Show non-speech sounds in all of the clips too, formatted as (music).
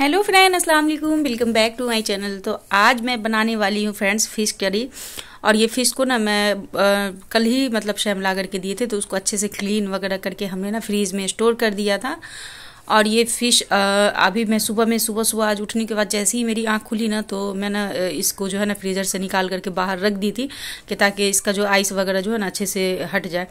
hello friend अस्सलाम वालेकुम welcome back to my channel तो आज मैं बनाने वाली हूँ फ्रेंड्स फ़िश करी और ये फ़िश को ना मैं आ, कल ही मतलब शैम करके दिए थे तो उसको अच्छे से क्लीन वगैरह करके हमने ना फ्रीज़ में स्टोर कर दिया था और ये फ़िश अभी मैं सुबह में सुबह सुबह आज उठने के बाद जैसे ही मेरी आँख खुली ना तो मैंने इसको जो है ना फ्रीज़र से निकाल करके बाहर रख दी थी कि ताकि इसका जो आइस वगैरह जो है ना अच्छे से हट जाए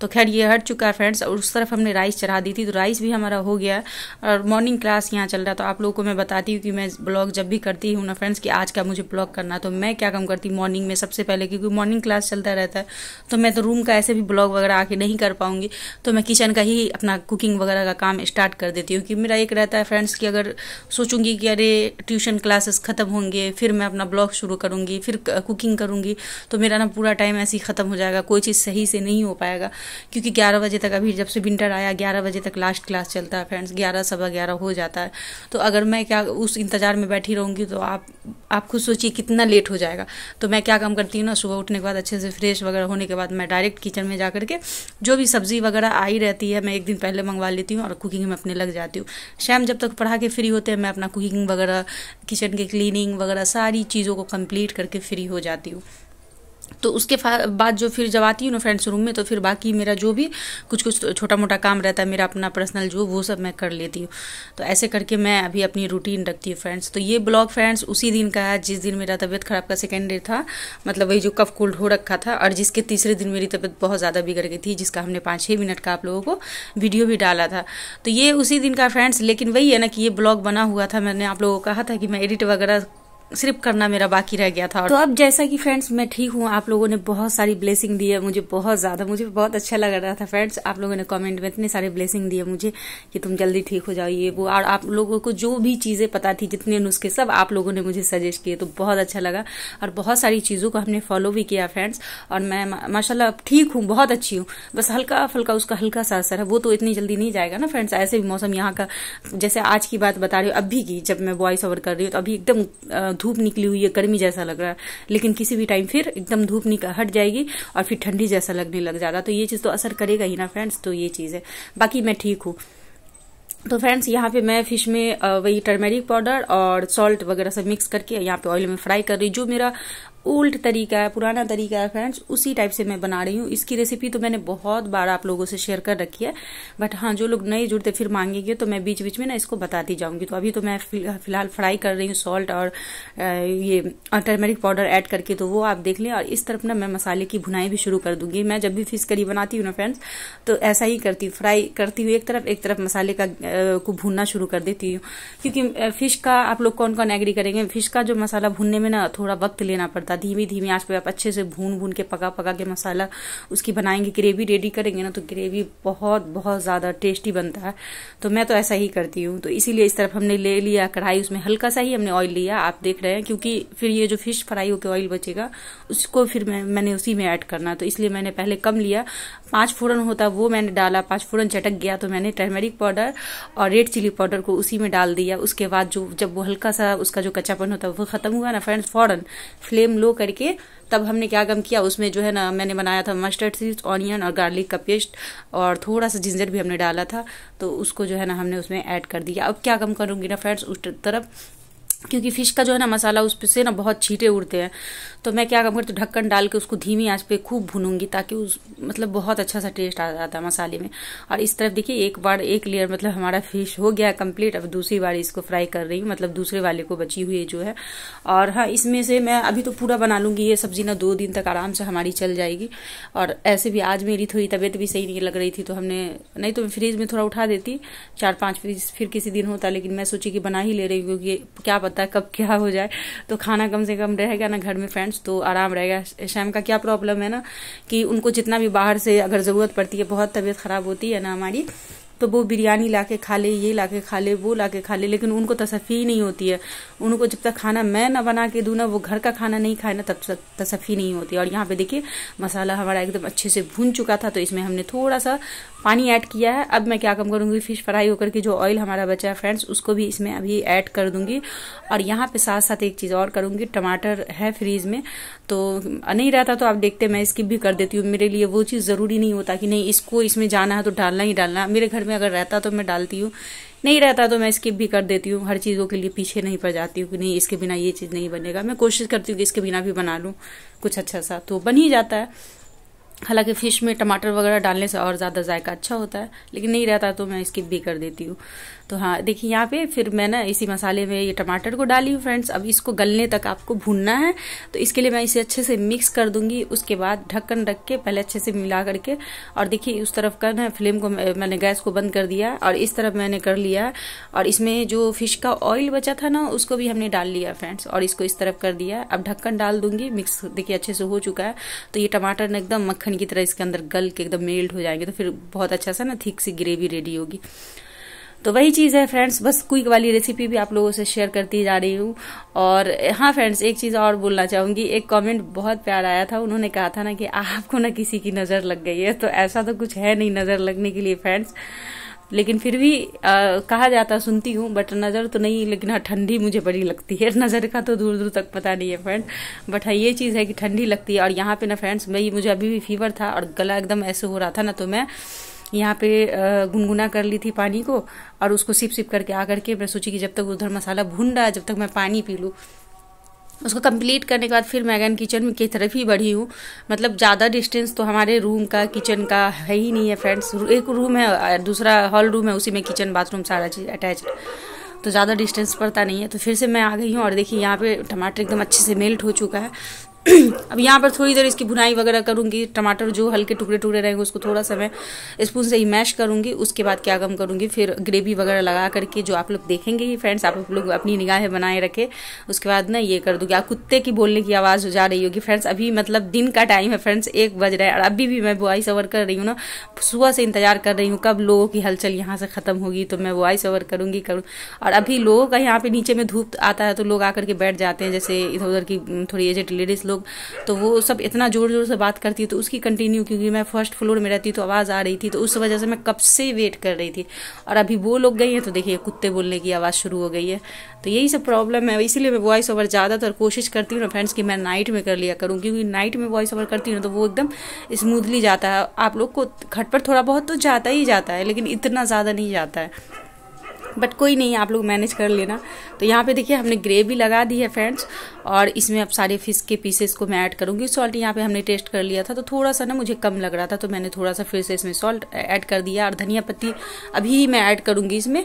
तो खैर ये हट चुका है फ्रेंड्स और उस तरफ हमने राइस चढ़ा दी थी तो राइस भी हमारा हो गया है और मॉर्निंग क्लास यहाँ चल रहा तो आप लोगों को मैं बताती हूँ कि मैं ब्लॉग जब भी करती हूँ ना फ्रेंड्स कि आज का मुझे ब्लॉग करना तो मैं क्या कम करती मॉर्निंग में सबसे पहले क्योंकि मॉर्निंग क्लास चलता रहता है तो मैं तो रूम का ऐसे भी ब्लॉग वगैरह आके नहीं कर पाऊंगी तो मैं किचन का ही अपना कुकिंग वगैरह का काम स्टार्ट कर देती देती हूँ कि मेरा एक रहता है फ्रेंड्स कि अगर सोचूंगी कि अरे ट्यूशन क्लासेस ख़त्म होंगे फिर मैं अपना ब्लॉग शुरू करूँगी फिर कुकिंग करूँगी तो मेरा ना पूरा टाइम ऐसे ही ख़त्म हो जाएगा कोई चीज़ सही से नहीं हो पाएगा क्योंकि ग्यारह बजे तक अभी जब से विंटर आया ग्यारह बजे तक लास्ट क्लास चलता है फ्रेंड्स ग्यारह सवा ग्यारह हो जाता है तो अगर मैं क्या उस इंतज़ार में बैठी रहूँगी तो आप आप खुद सोचिए कितना लेट हो जाएगा तो मैं क्या काम करती हूँ ना सुबह उठने के बाद अच्छे से फ्रेश वगैरह होने के बाद मैं डायरेक्ट किचन में जा करके जो भी सब्ज़ी वगैरह आई रहती है मैं एक दिन पहले मंगवा लेती हूँ और कुकिंग में अपने लग जाती हूँ शाम जब तक पढ़ा के फ्री होते हैं मैं अपना कुकिंग वगैरह किचन के क्लीनिंग वगैरह सारी चीज़ों को कंप्लीट करके फ्री हो जाती हूँ तो उसके बाद जो फिर जब आती हूँ ना फ्रेंड्स रूम में तो फिर बाकी मेरा जो भी कुछ कुछ छोटा मोटा काम रहता है मेरा अपना पर्सनल जो वो सब मैं कर लेती हूँ तो ऐसे करके मैं अभी अपनी रूटीन रखती हूँ फ्रेंड्स तो ये ब्लॉग फ्रेंड्स उसी दिन का है जिस दिन मेरा तबीयत खराब का सेकेंड डे था मतलब वही जो कफ कोल्ड हो रखा था और जिसके तीसरे दिन मेरी तबीयत बहुत ज़्यादा बिगड़ गई थी जिसका हमने पाँच छः मिनट का आप लोगों को वीडियो भी डाला था तो ये उसी दिन का फ्रेंड्स लेकिन वही है ना कि ये ब्लॉग बना हुआ था मैंने आप लोगों को कहा था कि मैं एडिट वगैरह सिर्फ करना मेरा बाकी रह गया था तो अब जैसा कि फ्रेंड्स मैं ठीक हूँ आप लोगों ने बहुत सारी ब्लेसिंग दी है मुझे बहुत ज़्यादा मुझे बहुत अच्छा लग रहा था फ्रेंड्स आप लोगों ने कमेंट में इतने सारे ब्लेसिंग दिए मुझे कि तुम जल्दी ठीक हो जाओ ये वो और आप लोगों को जो भी चीज़ें पता थी जितने नुस्खे सब आप लोगों ने मुझे सजेस्ट किए तो बहुत अच्छा लगा और बहुत सारी चीज़ों को हमने फॉलो भी किया फ्रेंड्स और मैं माशाला अब ठीक हूँ बहुत अच्छी हूँ बस हल्का फुल्का उसका हल्का सा असर है वो तो इतनी जल्दी नहीं जाएगा ना फ्रेंड्स ऐसे भी मौसम यहाँ का जैसे आज की बात बता रही हूँ अभी की जब मैं वॉइस ओवर कर रही हूँ तो अभी एकदम धूप निकली हुई है गर्मी जैसा लग रहा है लेकिन किसी भी टाइम फिर एकदम धूप हट जाएगी और फिर ठंडी जैसा लगने लग जाता तो ये चीज़ तो असर करेगा ही ना फ्रेंड्स तो ये चीज़ है बाकी मैं ठीक हूँ तो फ्रेंड्स यहाँ पे मैं फिश में वही टर्मेरिक पाउडर और सॉल्ट वगैरह सब मिक्स करके यहाँ पे ऑयल में फ्राई कर रही हूँ जो मेरा ओल्ड तरीका है पुराना तरीका है फ्रेंड्स उसी टाइप से मैं बना रही हूँ इसकी रेसिपी तो मैंने बहुत बार आप लोगों से शेयर कर रखी है बट हाँ जो लोग नए जुड़ते फिर मांगेंगे तो मैं बीच बीच में ना इसको बताती जाऊंगी तो अभी तो मैं फिलहाल फ्राई कर रही हूँ सॉल्ट और ये टर्मेरिक पाउडर एड करके तो वो आप देख लें और इस तरफ ना मैं मसाले की भुनाई भी शुरू कर दूंगी मैं जब भी फिश करी बनाती हूँ ना फ्रेंड्स तो ऐसा ही करती हूँ फ्राई करती हूँ एक तरफ एक तरफ मसाले का को भूनना शुरू कर देती हूँ क्योंकि फिश का आप लोग कौन कौन एग्री करेंगे फिश का जो मसाला भूनने में ना थोड़ा वक्त लेना पड़ता है धीमी धीमी आज पे आप अच्छे से भून भून के पका पका के मसाला उसकी बनाएंगे ग्रेवी रेडी करेंगे ना तो ग्रेवी बहुत बहुत ज़्यादा टेस्टी बनता है तो मैं तो ऐसा ही करती हूँ तो इसीलिए इस तरफ हमने ले लिया कढ़ाई उसमें हल्का सा ही हमने ऑयल लिया आप देख रहे हैं क्योंकि फिर ये जो फिश फ्राई होकर ऑयल बचेगा उसको फिर मैंने उसी में ऐड करना तो इसलिए मैंने पहले कम लिया पांच फोरन होता वो मैंने डाला पांच फोरन चटक गया तो मैंने टर्मेरिक पाउडर और रेड चिली पाउडर को उसी में डाल दिया उसके बाद जो जब वो हल्का सा उसका जो कच्चापन होता है वो खत्म हुआ ना फ्रेंड्स फ़ौरन फ्लेम लो करके तब हमने क्या कम किया उसमें जो है ना मैंने बनाया था मस्टर्ड सीड्स ऑनियन और गार्लिक का पेस्ट और थोड़ा सा जिंजर भी हमने डाला था तो उसको जो है ना हमने उसमें ऐड कर दिया अब क्या कम करूंगी ना फ्रेंड्स उस तरफ क्योंकि फिश का जो है ना मसाला उस पर से ना बहुत छीटे उड़ते हैं तो मैं क्या करूँगी तो ढक्कन डाल के उसको धीमी आंच पे खूब भूनूंगी ताकि उस मतलब बहुत अच्छा सा टेस्ट आ जाता है मसाले में और इस तरफ देखिए एक बार एक लेयर मतलब हमारा फिश हो गया कंप्लीट अब दूसरी बार इसको फ्राई कर रही हूँ मतलब दूसरे वाले को बची हुई जो है और हाँ इसमें से मैं अभी तो पूरा बना लूँगी ये सब्जी ना दो दिन तक आराम से हमारी चल जाएगी और ऐसे भी आज मेरी थोड़ी तबीयत भी सही नहीं लग रही थी तो हमने नहीं तो फ्रीज में थोड़ा उठा देती चार पाँच फ्रीज फिर किसी दिन होता लेकिन मैं सोची कि बना ही ले रही हूँ क्योंकि क्या पता कब क्या हो जाए तो खाना कम से कम रहेगा ना घर में फ्रेंड्स तो आराम रहेगा शाम का क्या प्रॉब्लम है ना कि उनको जितना भी बाहर से अगर ज़रूरत पड़ती है बहुत तबीयत ख़राब होती है ना हमारी तो वो बिरयानी ला के खा ले ये ला के खा ले वो ला के खा ले लेकिन उनको तसफ़ी ही नहीं होती है उनको जब तक खाना मैं ना बना के दूँ ना वो घर का खाना नहीं खाए ना तब तक तसफ़ी नहीं होती और यहाँ पे देखिए मसाला हमारा एकदम अच्छे से भून चुका था तो इसमें हमने थोड़ा सा पानी ऐड किया है अब मैं क्या कम करूँगी फिश फ्राई होकर के जो ऑयल हमारा बचा है फ्रेंड्स उसको भी इसमें अभी ऐड कर दूंगी और यहाँ पे साथ साथ एक चीज़ और करूँगी टमाटर है फ्रीज में तो नहीं रहता तो आप देखते मैं स्किप भी कर देती हूँ मेरे लिए वो चीज़ ज़रूरी नहीं होता कि नहीं इसको इसमें जाना है तो डालना ही डालना मेरे घर में अगर रहता तो मैं डालती हूँ नहीं रहता तो मैं स्किप भी कर देती हूँ हर चीज़ों के लिए पीछे नहीं पड़ जाती हूँ कि नहीं इसके बिना ये चीज़ नहीं बनेगा मैं कोशिश करती हूँ कि इसके बिना भी बना लूँ कुछ अच्छा सा तो बन ही जाता है हालांकि फ़िश में टमाटर वगैरह डालने से और ज़्यादा जायका अच्छा होता है लेकिन नहीं रहता तो मैं स्किप भी कर देती हूँ तो हाँ देखिए यहाँ पे फिर मैं ना इसी मसाले में ये टमाटर को डाली हूँ फ्रेंड्स अब इसको गलने तक आपको भूनना है तो इसके लिए मैं इसे अच्छे से मिक्स कर दूंगी उसके बाद ढक्कन रख के पहले अच्छे से मिला करके और देखिए उस तरफ का ना फ्लेम को मैंने गैस को बंद कर दिया और इस तरफ मैंने कर लिया और इसमें जो फिश का ऑयल बचा था ना उसको भी हमने डाल लिया फ्रेंड्स और इसको इस तरफ कर दिया अब ढक्कन डाल दूंगी मिक्स देखिए अच्छे से हो चुका है तो ये टमाटर ने एकदम मक्खन मक्खन की तरह इसके अंदर गल के एकदम मेल्ट हो जाएंगे तो फिर बहुत अच्छा सा ना थिक सी ग्रेवी रेडी होगी तो वही चीज़ है फ्रेंड्स बस क्विक वाली रेसिपी भी आप लोगों से शेयर करती जा रही हूँ और हाँ फ्रेंड्स एक चीज़ और बोलना चाहूंगी एक कमेंट बहुत प्यार आया था उन्होंने कहा था ना कि आपको ना किसी की नज़र लग गई है तो ऐसा तो कुछ है नहीं नज़र लगने के लिए फ्रेंड्स लेकिन फिर भी आ, कहा जाता सुनती हूँ बट नज़र तो नहीं लेकिन हाँ ठंडी मुझे बड़ी लगती है (laughs) नज़र का तो दूर दूर तक पता नहीं है फ्रेंड बट हाँ ये चीज़ है कि ठंडी लगती है और यहाँ पे ना फ्रेंड्स मैं मुझे अभी भी फीवर था और गला एकदम ऐसे हो रहा था ना तो मैं यहाँ पे गुनगुना कर ली थी पानी को और उसको सिप सिप करके आ करके मैं सोची कि जब तक उधर मसाला भून रहा है जब तक मैं पानी पी लूँ उसको कंप्लीट करने के बाद फिर मैगन किचन की तरफ ही बढ़ी हूँ मतलब ज़्यादा डिस्टेंस तो हमारे रूम का किचन का है ही नहीं है फ्रेंड्स एक रूम है दूसरा हॉल रूम है उसी में किचन बाथरूम सारा चीज़ अटैच तो ज़्यादा डिस्टेंस पड़ता नहीं है तो फिर से मैं आ गई हूँ और देखिए यहाँ पे टमाटर एकदम अच्छे से मेल्ट हो चुका है अब यहाँ पर थोड़ी देर इसकी भुनाई वगैरह करूँगी टमाटर जो हल्के टुकड़े टुकड़े रहेंगे उसको थोड़ा सा मैं स्पून से ही मैश करूँगी उसके बाद क्या गम करूँगी फिर ग्रेवी वगैरह लगा करके जो आप लोग देखेंगे ही फ्रेंड्स आप लोग अपनी निगाहें बनाए रखें उसके बाद ना ये कर दूँगी आप कुत्ते की बोलने की आवाज़ जा रही होगी फ्रेंड्स अभी मतलब दिन का टाइम है फ्रेंड्स एक बज रहा है और अभी भी मैं वॉइस ओवर कर रही हूँ ना सुबह से इंतजार कर रही हूँ कब लोगों की हलचल यहाँ से ख़त्म होगी तो मैं वॉइस ओवर करूँगी करूँ और अभी लोगों का यहाँ पर नीचे में धूप आता है तो लोग आकर के बैठ जाते हैं जैसे इधर उधर की थोड़ी एजेड लेडीज़ लोग तो वो सब इतना ज़ोर ज़ोर से बात करती है तो उसकी कंटिन्यू क्योंकि मैं फर्स्ट फ्लोर में रहती तो आवाज़ आ रही थी तो उस वजह से मैं कब से वेट कर रही थी और अभी वो लोग गई हैं तो देखिए कुत्ते बोलने की आवाज़ शुरू हो गई है तो यही सब प्रॉब्लम है इसीलिए मैं वॉइस ओवर ज़्यादातर कोशिश करती हूँ ना फ्रेंड्स की मैं नाइट में कर लिया करूँ क्योंकि नाइट में वॉइस ओवर करती हूँ तो वो एकदम स्मूथली जाता है आप लोग को खट पर थोड़ा बहुत तो जाता ही जाता है लेकिन इतना ज़्यादा नहीं जाता है बट कोई नहीं आप लोग मैनेज कर लेना तो यहाँ पे देखिए हमने ग्रेवी लगा दी है फ्रेंड्स और इसमें अब सारे फिश के पीसेस को मैं ऐड करूँगी सॉल्ट यहाँ पे हमने टेस्ट कर लिया था तो थोड़ा सा ना मुझे कम लग रहा था तो मैंने थोड़ा सा फिर से इसमें सॉल्ट ऐड कर दिया और धनिया पत्ती अभी ही मैं ऐड करूँगी इसमें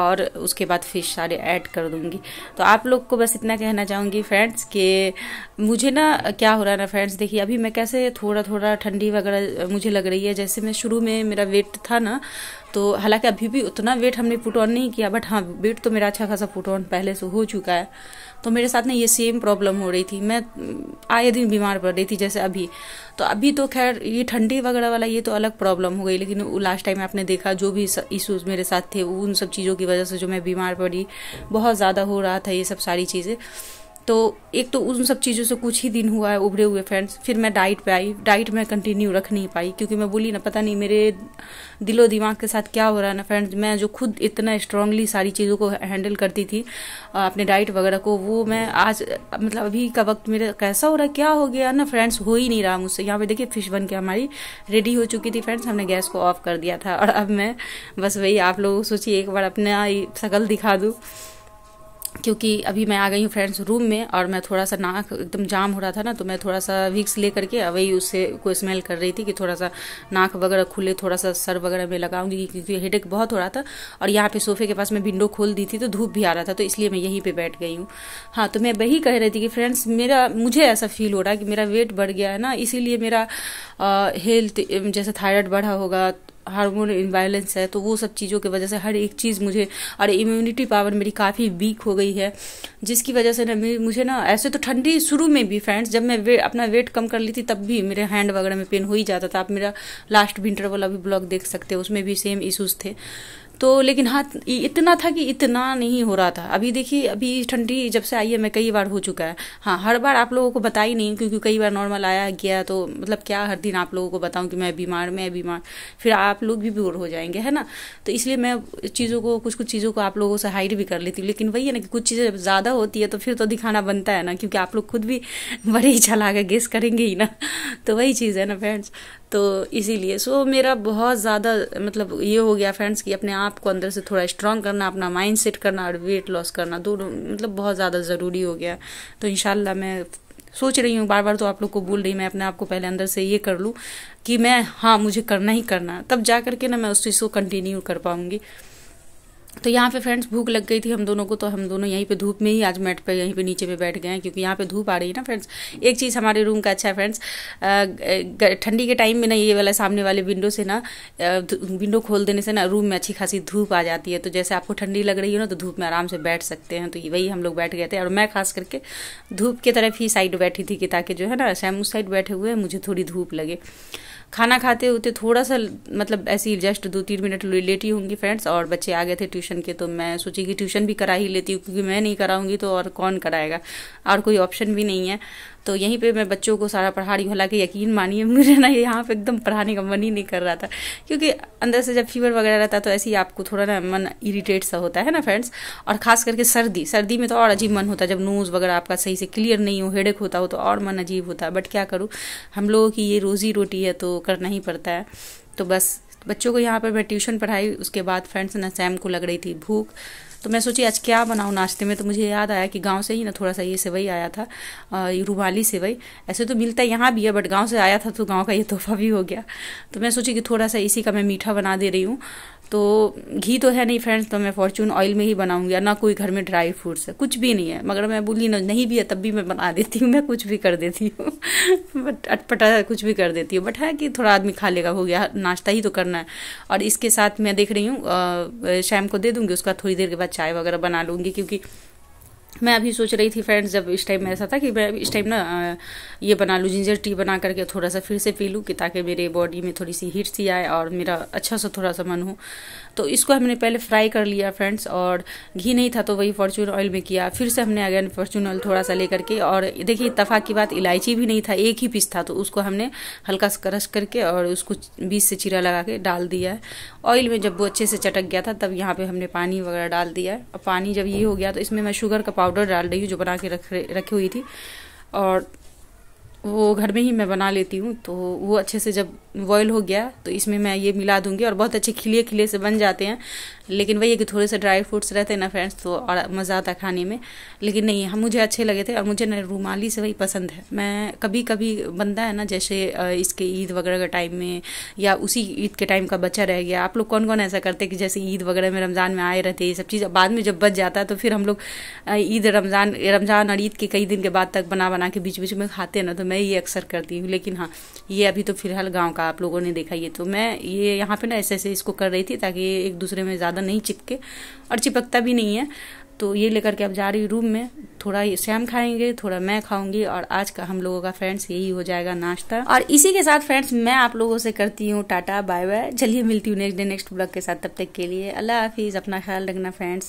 और उसके बाद फिश सारे ऐड कर दूँगी तो आप लोग को बस इतना कहना चाहूँगी फ्रेंड्स कि मुझे ना क्या हो रहा है ना फ्रेंड्स देखिए अभी मैं कैसे थोड़ा थोड़ा ठंडी वगैरह मुझे लग रही है जैसे मैं शुरू में मेरा वेट था ना तो हालांकि अभी भी उतना वेट हमने पुट ऑन नहीं किया बट हाँ वेट तो मेरा अच्छा खासा पुट ऑन पहले से हो चुका है तो मेरे साथ ना ये सेम प्रॉब्लम हो रही थी मैं आए दिन बीमार पड़ रही थी जैसे अभी तो अभी तो खैर ये ठंडी वगैरह वाला ये तो अलग प्रॉब्लम हो गई लेकिन लास्ट टाइम आपने देखा जो भी इशूज़ मेरे साथ थे उन सब चीज़ों की वजह से जो मैं बीमार पड़ी बहुत ज़्यादा हो रहा था ये सब सारी चीज़ें तो एक तो उन सब चीज़ों से कुछ ही दिन हुआ है उभरे हुए फ्रेंड्स फिर मैं डाइट पे आई डाइट में कंटिन्यू रख नहीं पाई क्योंकि मैं बोली ना पता नहीं मेरे दिलो दिमाग के साथ क्या हो रहा है ना फ्रेंड्स मैं जो खुद इतना स्ट्रांगली सारी चीज़ों को हैंडल करती थी अपने डाइट वगैरह को वो मैं आज मतलब अभी का वक्त मेरा कैसा हो रहा है क्या हो गया ना फ्रेंड्स हो ही नहीं रहा मुझसे यहाँ पे देखिए फिश बन के हमारी रेडी हो चुकी थी फ्रेंड्स हमने गैस को ऑफ कर दिया था और अब मैं बस वही आप लोग सोचिए एक बार अपना शकल दिखा दूँ क्योंकि अभी मैं आ गई हूँ फ्रेंड्स रूम में और मैं थोड़ा सा नाक एकदम जाम हो रहा था ना तो मैं थोड़ा सा विक्स ले करके वही उससे को स्मेल कर रही थी कि थोड़ा सा नाक वगैरह खुले थोड़ा सा सर वगैरह में लगाऊंगी क्योंकि हेडेक बहुत हो रहा था और यहाँ पे सोफे के पास मैं विंडो खोल दी थी तो धूप भी आ रहा था तो इसलिए मैं यहीं पर बैठ गई हूँ हाँ तो मैं वही कह रही थी कि फ्रेंड्स मेरा मुझे ऐसा फील हो रहा है कि मेरा वेट बढ़ गया है ना इसीलिए मेरा हेल्थ जैसे थायरॉयड बढ़ा होगा हार्मोन इम्बैलेंस है तो वो सब चीज़ों की वजह से हर एक चीज़ मुझे और इम्यूनिटी पावर मेरी काफ़ी वीक हो गई है जिसकी वजह से ना मुझे ना ऐसे तो ठंडी शुरू में भी फ्रेंड्स जब मैं वे, अपना वेट कम कर ली थी तब भी मेरे हैंड वगैरह में पेन हो ही जाता था आप मेरा लास्ट विंटर वाला भी ब्लॉग देख सकते हो उसमें भी सेम इशूज़ थे तो लेकिन हाँ इतना था कि इतना नहीं हो रहा था अभी देखिए अभी ठंडी जब से आई है मैं कई बार हो चुका है हाँ हर बार आप लोगों को बता ही नहीं क्योंकि कई बार नॉर्मल आया गया तो मतलब क्या हर दिन आप लोगों को बताऊं कि मैं बीमार मैं बीमार फिर आप लोग भी बोर हो जाएंगे है ना तो इसलिए मैं चीज़ों को कुछ कुछ चीज़ों को आप लोगों से हाइड भी कर लेती हूँ लेकिन वही है ना कि कुछ चीज़ें ज़्यादा होती है तो फिर तो दिखाना बनता है ना क्योंकि आप लोग खुद भी बड़े ही चला गेस करेंगे ही ना (laughs) तो वही चीज़ है ना फ्रेंड्स तो इसीलिए सो मेरा बहुत ज़्यादा मतलब ये हो गया फ्रेंड्स कि अपने आप को अंदर से थोड़ा स्ट्रांग करना अपना माइंड सेट करना और वेट लॉस करना दोनों मतलब बहुत ज़्यादा ज़रूरी हो गया तो इन मैं सोच रही हूँ बार बार तो आप लोग को बोल रही मैं अपने आप को पहले अंदर से ये कर लूँ कि मैं हाँ मुझे करना ही करना तब जा करके ना मैं उस चीज़ को कंटिन्यू कर पाऊँगी तो यहाँ पे फ्रेंड्स भूख लग गई थी हम दोनों को तो हम दोनों यहीं पे धूप में ही आज मैट पे यहीं पे नीचे पे बैठ गए हैं क्योंकि यहाँ पे धूप आ रही है ना फ्रेंड्स एक चीज़ हमारे रूम का अच्छा है फ्रेंड्स ठंडी के टाइम में ना ये वाला सामने वाले विंडो से ना विंडो खोल देने से ना रूम में अच्छी खासी धूप आ जाती है तो जैसे आपको ठंडी लग रही हो ना तो धूप में आराम से बैठ सकते हैं तो वही हम लोग बैठ गए थे और मैं खास करके धूप की तरफ ही साइड बैठी थी कि ताकि जो है ना सैम उस साइड बैठे हुए मुझे थोड़ी धूप लगे खाना खाते होते थोड़ा सा मतलब ऐसी जस्ट दो तीन मिनट लेटी होंगी फ्रेंड्स और बच्चे आ गए थे ट्यूशन के तो मैं सोची कि ट्यूशन भी करा ही लेती हूँ क्योंकि मैं नहीं कराऊंगी तो और कौन कराएगा और कोई ऑप्शन भी नहीं है तो यहीं पे मैं बच्चों को सारा पढ़ा रही हूँ हालांकि यकीन मानिए मुझे ना यहाँ पे एकदम पढ़ाने का मन ही नहीं कर रहा था क्योंकि अंदर से जब फीवर वगैरह रहता तो ऐसे ही आपको थोड़ा ना मन इरीटेट सा होता है ना फ्रेंड्स और खास करके सर्दी सर्दी में तो और अजीब मन होता है जब नोज़ वगैरह आपका सही से क्लियर नहीं हो हेडेक होता हो तो और मन अजीब होता है बट क्या करूँ हम लोगों की ये रोज़ी रोटी है तो करना ही पड़ता है तो बस बच्चों को यहाँ पर मैं ट्यूशन पढ़ाई उसके बाद फ्रेंड्स ना सैम को लग रही थी भूख तो मैं सोची आज क्या बनाऊँ नाश्ते में तो मुझे याद आया कि गाँव से ही ना थोड़ा सा ये सेवई आया था रूमाली सेवई ऐसे तो मिलता है यहाँ भी है बट गाँव से आया था तो गाँव का ये तोहफा भी हो गया तो मैं सोची कि थोड़ा सा इसी का मैं मीठा बना दे रही हूँ तो घी तो है नहीं फ्रेंड्स तो मैं फॉर्चून ऑयल में ही बनाऊंगी या ना कोई घर में ड्राई फ्रूट्स है कुछ भी नहीं है मगर मैं बोली ना नहीं भी है तब भी मैं बना देती हूँ मैं कुछ भी कर देती हूँ (laughs) बट अटपटा कुछ भी कर देती हूँ बट है कि थोड़ा आदमी खा लेगा हो गया नाश्ता ही तो करना है और इसके साथ मैं देख रही हूँ शाम को दे दूँगी उसका थोड़ी देर के बाद चाय वगैरह बना लूँगी क्योंकि मैं अभी सोच रही थी फ्रेंड्स जब इस टाइम ऐसा था कि मैं इस टाइम ना ये बना लूँ जिंजर टी बना करके थोड़ा सा फिर से पी लूँ कि ताकि मेरे बॉडी में थोड़ी सी हीट सी आए और मेरा अच्छा सा थोड़ा सा मन हो तो इसको हमने पहले फ्राई कर लिया फ्रेंड्स और घी नहीं था तो वही फॉर्चून ऑयल में किया फिर से हमने अगेन फॉर्चून ऑयल थोड़ा सा लेकर के और देखिए इतफाक की बात इलायची भी नहीं था एक ही पीस था तो उसको हमने हल्का सा क्रश करके और उसको बीस से चीरा लगा के डाल दिया है ऑयल में जब वो अच्छे से चटक गया था तब यहाँ पर हमने पानी वगैरह डाल दिया है और पानी जब ये हो गया तो इसमें मैं शुगर का पाउडर डाल रही हूँ जो बना के रख रखी हुई थी और वो घर में ही मैं बना लेती हूँ तो वो अच्छे से जब बॉयल हो गया तो इसमें मैं ये मिला दूंगी और बहुत अच्छे खिले खिले से बन जाते हैं लेकिन वही है कि थोड़े से ड्राई फ्रूट्स रहते हैं ना फ्रेंड्स तो और मज़ा आता खाने में लेकिन नहीं हम मुझे अच्छे लगे थे और मुझे ना रूमाली से वही पसंद है मैं कभी कभी बनता है ना जैसे इसके ईद वगैरह के टाइम में या उसी ईद के टाइम का बच्चा रह गया आप लोग कौन कौन ऐसा करते कि जैसे ईद वगैरह में रमज़ान में आए रहते ये सब चीज़ बाद में जब बच जाता है तो फिर हम लोग ईद रमज़ान रमज़ान और ईद के कई दिन के बाद तक बना बना के बीच बीच में खाते हैं ना तो मैं ये अक्सर करती हूँ लेकिन हाँ ये अभी तो फिलहाल गाँव का आप लोगों ने देखा ये तो मैं ये यहाँ पे ना ऐसे ऐसे इसको कर रही थी ताकि ये एक दूसरे में ज़्यादा नहीं चिपके और चिपकता भी नहीं है तो ये लेकर के अब जा रही रूम में थोड़ा ये सैम खाएंगे थोड़ा मैं खाऊंगी और आज का हम लोगों का फ्रेंड्स यही हो जाएगा नाश्ता और इसी के साथ फ्रेंड्स मैं आप लोगों से करती हूँ टाटा बाय बाय चलिए मिलती हूँ नेक्स्ट डे नेक्स्ट ब्लॉग के साथ तब तक के लिए अल्लाह हाफिज़ अपना ख्याल रखना फ्रेंड्स